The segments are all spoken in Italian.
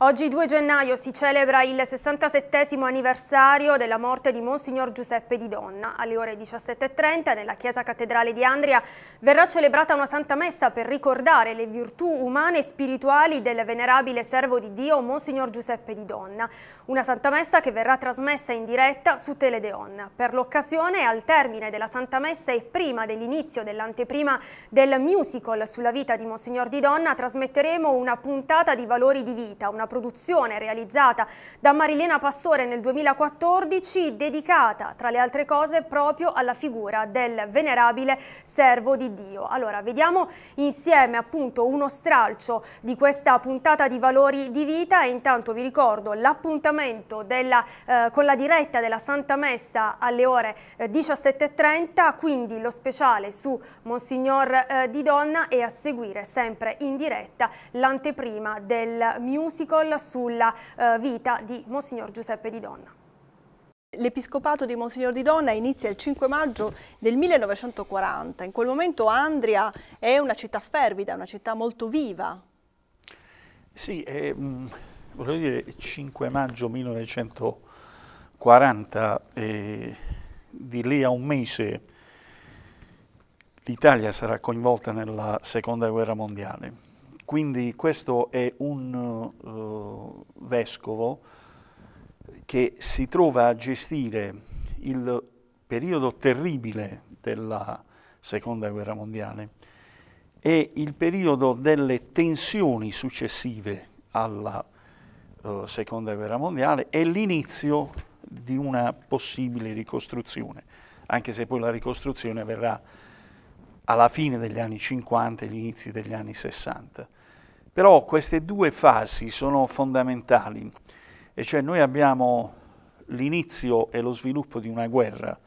Oggi 2 gennaio si celebra il 67 anniversario della morte di Monsignor Giuseppe di Donna. Alle ore 17.30 nella Chiesa Cattedrale di Andria verrà celebrata una santa messa per ricordare le virtù umane e spirituali del venerabile servo di Dio Monsignor Giuseppe di Donna. Una santa messa che verrà trasmessa in diretta su Teledeon. Per l'occasione, al termine della santa messa e prima dell'inizio dell'anteprima del musical sulla vita di Monsignor di Donna, trasmetteremo una puntata di Valori di Vita, una una produzione realizzata da Marilena Pastore nel 2014 dedicata tra le altre cose proprio alla figura del venerabile servo di Dio. Allora vediamo insieme appunto uno stralcio di questa puntata di Valori di Vita e intanto vi ricordo l'appuntamento eh, con la diretta della Santa Messa alle ore eh, 17.30 quindi lo speciale su Monsignor eh, Di Donna e a seguire sempre in diretta l'anteprima del musical article sulla eh, vita di Monsignor Giuseppe Di Donna. L'episcopato di Monsignor di Donna inizia il 5 maggio del 1940. In quel momento Andria è una città fervida, una città molto viva. Sì, eh, mm, vorrei dire 5 maggio 1940, eh, di lì a un mese l'Italia sarà coinvolta nella Seconda Guerra Mondiale quindi questo è un uh, vescovo che si trova a gestire il periodo terribile della Seconda Guerra Mondiale e il periodo delle tensioni successive alla uh, Seconda Guerra Mondiale e l'inizio di una possibile ricostruzione, anche se poi la ricostruzione verrà alla fine degli anni 50 e gli inizi degli anni 60. Però queste due fasi sono fondamentali, e cioè noi abbiamo l'inizio e lo sviluppo di una guerra,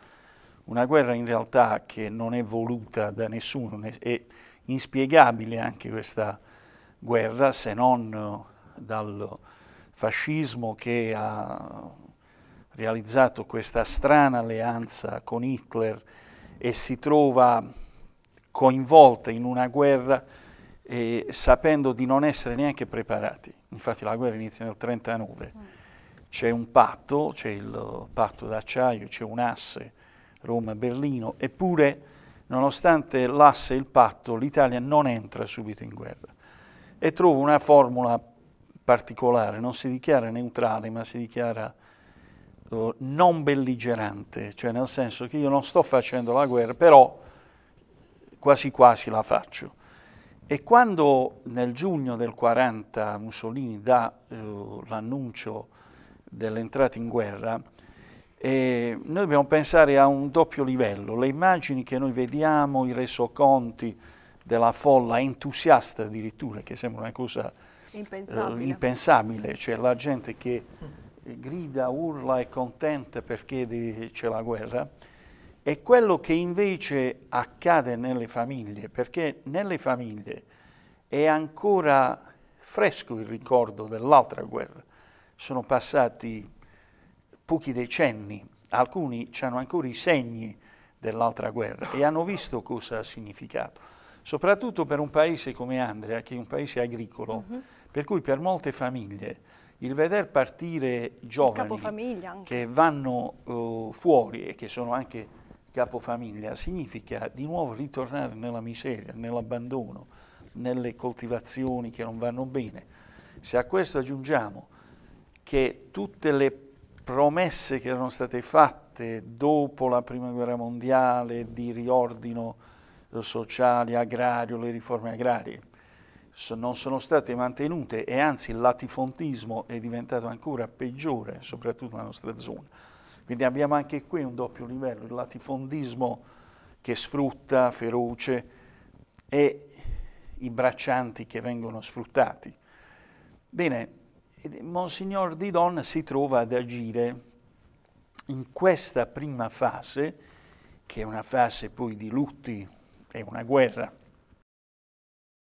una guerra in realtà che non è voluta da nessuno, è inspiegabile anche questa guerra se non dal fascismo che ha realizzato questa strana alleanza con Hitler e si trova coinvolta in una guerra eh, sapendo di non essere neanche preparati. Infatti la guerra inizia nel 1939, mm. c'è un patto, c'è il patto d'acciaio, c'è un asse Roma-Berlino, eppure nonostante l'asse e il patto l'Italia non entra subito in guerra e trova una formula particolare, non si dichiara neutrale ma si dichiara eh, non belligerante, cioè nel senso che io non sto facendo la guerra, però quasi quasi la faccio. E quando nel giugno del 40 Mussolini dà eh, l'annuncio dell'entrata in guerra, eh, noi dobbiamo pensare a un doppio livello. Le immagini che noi vediamo, i resoconti della folla entusiasta addirittura, che sembra una cosa eh, impensabile, eh, impensabile cioè la gente che eh, grida, urla, è contenta perché c'è la guerra, è quello che invece accade nelle famiglie, perché nelle famiglie è ancora fresco il ricordo dell'altra guerra. Sono passati pochi decenni, alcuni hanno ancora i segni dell'altra guerra e hanno visto cosa ha significato, soprattutto per un paese come Andrea, che è un paese agricolo, uh mhm. -huh. per cui per molte famiglie il veder partire giovani che vanno uh, fuori e che sono anche capofamiglia significa di nuovo ritornare nella miseria, nell'abbandono, nelle coltivazioni che non vanno bene. Se a questo aggiungiamo che tutte le promesse che erano state fatte dopo la Prima Guerra Mondiale di riordino eh, sociale, agrario, le riforme agrarie, non sono state mantenute e anzi il latifondismo è diventato ancora peggiore, soprattutto nella nostra zona. Quindi abbiamo anche qui un doppio livello, il latifondismo che sfrutta, feroce, e i braccianti che vengono sfruttati. Bene, Monsignor Di Don si trova ad agire in questa prima fase, che è una fase poi di lutti, è una guerra,